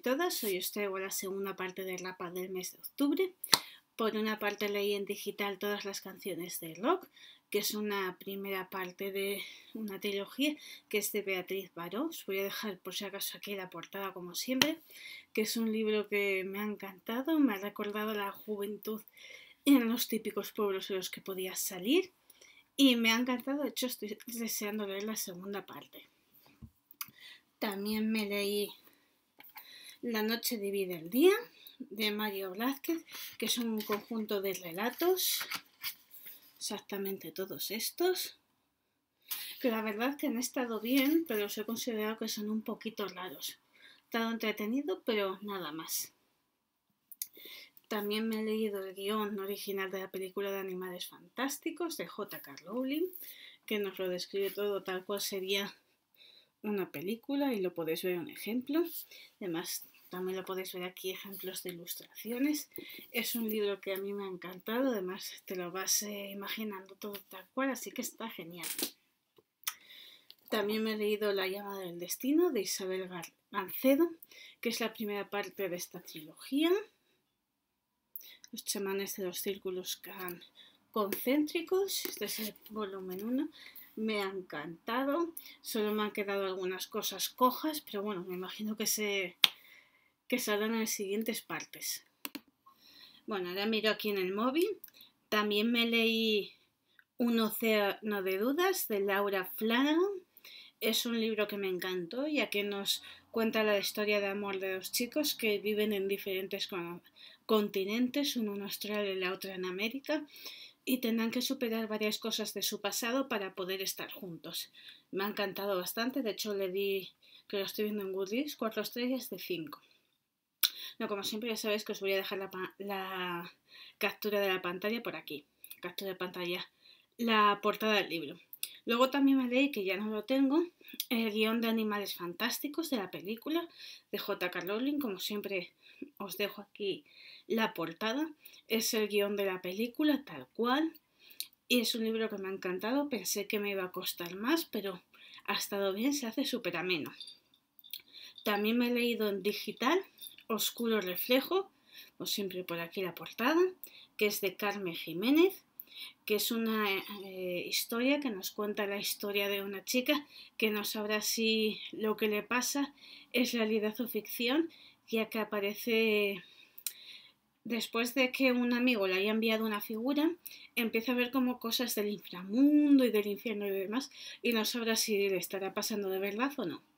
todas, hoy os traigo la segunda parte del rapa del mes de octubre. Por una parte leí en digital todas las canciones de rock, que es una primera parte de una trilogía que es de Beatriz Baró. Os voy a dejar por si acaso aquí la portada como siempre, que es un libro que me ha encantado, me ha recordado la juventud en los típicos pueblos en los que podía salir y me ha encantado, de hecho estoy deseando leer la segunda parte. También me leí la noche divide el día, de Mario Blázquez, que es un conjunto de relatos, exactamente todos estos, que la verdad que han estado bien, pero os he considerado que son un poquito raros. Estado entretenido, pero nada más. También me he leído el guión original de la película de Animales Fantásticos de J.K. Rowling, que nos lo describe todo tal cual sería una película y lo podéis ver un ejemplo. Además, también lo podéis ver aquí ejemplos de ilustraciones. Es un libro que a mí me ha encantado, además te lo vas eh, imaginando todo tal cual, así que está genial. También me he leído La llamada del destino de Isabel Garcedo, que es la primera parte de esta trilogía. Los chamanes de los círculos concéntricos, este es el volumen 1 me ha encantado. Solo me han quedado algunas cosas cojas, pero bueno, me imagino que se que saldrán en las siguientes partes. Bueno, ahora miro aquí en el móvil. También me leí Un océano de dudas de Laura Flanagan. Es un libro que me encantó, ya que nos cuenta la historia de amor de dos chicos que viven en diferentes continentes, uno en Australia y la otra en América, y tendrán que superar varias cosas de su pasado para poder estar juntos. Me ha encantado bastante, de hecho le di, que lo estoy viendo en Goodreads, cuatro estrellas de 5. No, como siempre ya sabéis que os voy a dejar la, la captura de la pantalla por aquí, captura de pantalla, la portada del libro. Luego también me leí, que ya no lo tengo, el guión de Animales Fantásticos de la película de J.K. Rowling, como siempre os dejo aquí la portada. Es el guión de la película, tal cual. Y es un libro que me ha encantado. Pensé que me iba a costar más, pero ha estado bien, se hace súper ameno. También me he leído en digital Oscuro Reflejo, o pues siempre por aquí la portada, que es de Carmen Jiménez, que es una eh, historia que nos cuenta la historia de una chica que no sabrá si lo que le pasa es realidad o ficción ya que aparece después de que un amigo le haya enviado una figura, empieza a ver como cosas del inframundo y del infierno y demás, y no sabrá si le estará pasando de verdad o no.